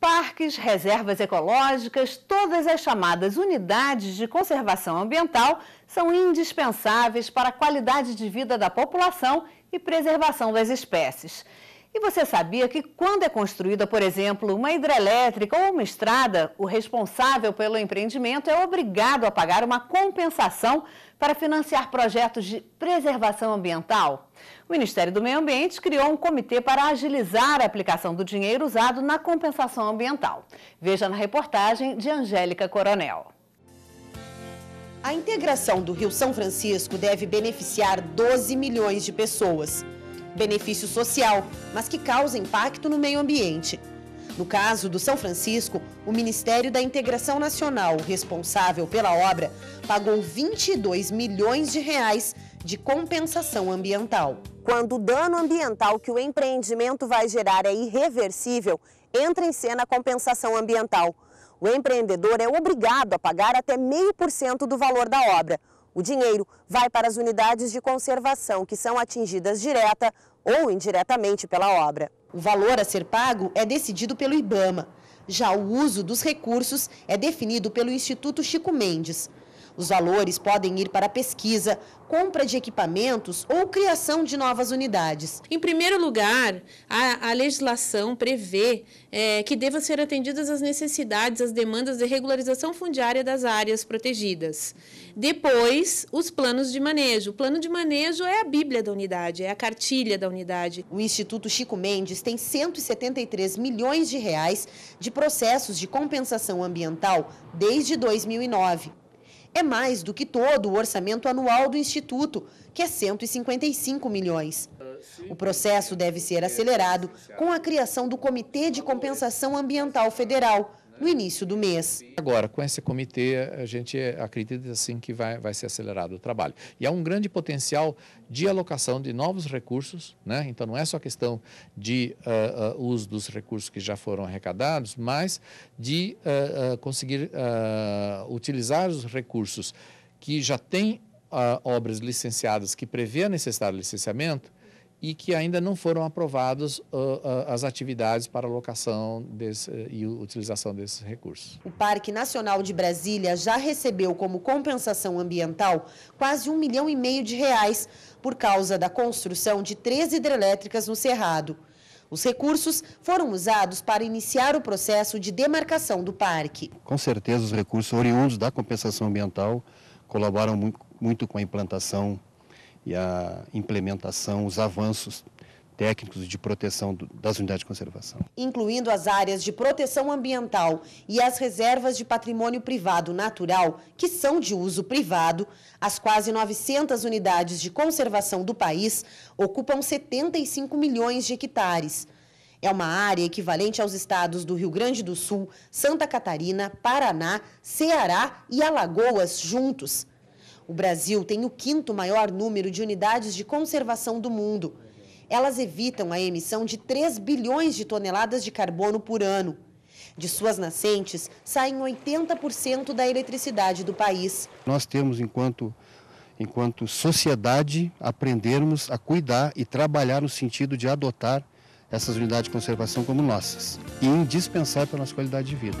parques, reservas ecológicas, todas as chamadas unidades de conservação ambiental são indispensáveis para a qualidade de vida da população e preservação das espécies. E você sabia que quando é construída, por exemplo, uma hidrelétrica ou uma estrada, o responsável pelo empreendimento é obrigado a pagar uma compensação para financiar projetos de preservação ambiental? O Ministério do Meio Ambiente criou um comitê para agilizar a aplicação do dinheiro usado na compensação ambiental. Veja na reportagem de Angélica Coronel. A integração do Rio São Francisco deve beneficiar 12 milhões de pessoas benefício social, mas que causa impacto no meio ambiente. No caso do São Francisco, o Ministério da Integração Nacional, responsável pela obra, pagou 22 milhões de reais de compensação ambiental. Quando o dano ambiental que o empreendimento vai gerar é irreversível, entra em cena a compensação ambiental. O empreendedor é obrigado a pagar até meio por cento do valor da obra. O dinheiro vai para as unidades de conservação que são atingidas direta ou indiretamente pela obra. O valor a ser pago é decidido pelo IBAMA. Já o uso dos recursos é definido pelo Instituto Chico Mendes. Os valores podem ir para pesquisa, compra de equipamentos ou criação de novas unidades. Em primeiro lugar, a, a legislação prevê é, que devam ser atendidas as necessidades, as demandas de regularização fundiária das áreas protegidas. Depois, os planos de manejo. O plano de manejo é a bíblia da unidade, é a cartilha da unidade. O Instituto Chico Mendes tem 173 milhões de reais de processos de compensação ambiental desde 2009. É mais do que todo o orçamento anual do Instituto, que é 155 milhões. O processo deve ser acelerado com a criação do Comitê de Compensação Ambiental Federal, no início do mês. Agora, com esse comitê, a gente acredita assim que vai, vai ser acelerado o trabalho. E há um grande potencial de alocação de novos recursos, né? então não é só questão de uh, uh, uso dos recursos que já foram arrecadados, mas de uh, conseguir utilizar os recursos que já têm obras licenciadas que prevê a necessidade de licenciamento e que ainda não foram aprovadas uh, ah, uh, ah, as atividades para locação desse, uh, e utilização desses recursos. O Parque Nacional de Brasília já recebeu como compensação ambiental quase um milhão e meio de reais por causa da construção de três hidrelétricas no Cerrado. Os recursos foram usados para iniciar o processo de demarcação do parque. Com certeza, os recursos oriundos da compensação ambiental colaboram muito, muito com a implantação e a implementação, os avanços técnicos de proteção das unidades de conservação. Incluindo as áreas de proteção ambiental e as reservas de patrimônio privado natural, que são de uso privado, as quase 900 unidades de conservação do país ocupam 75 milhões de hectares. É uma área equivalente aos estados do Rio Grande do Sul, Santa Catarina, Paraná, Ceará e Alagoas juntos. O Brasil tem o quinto maior número de unidades de conservação do mundo. Elas evitam a emissão de 3 bilhões de toneladas de carbono por ano. De suas nascentes, saem 80% da eletricidade do país. Nós temos, enquanto, enquanto sociedade, aprendermos a cuidar e trabalhar no sentido de adotar essas unidades de conservação como nossas e indispensável para a nossa qualidade de vida.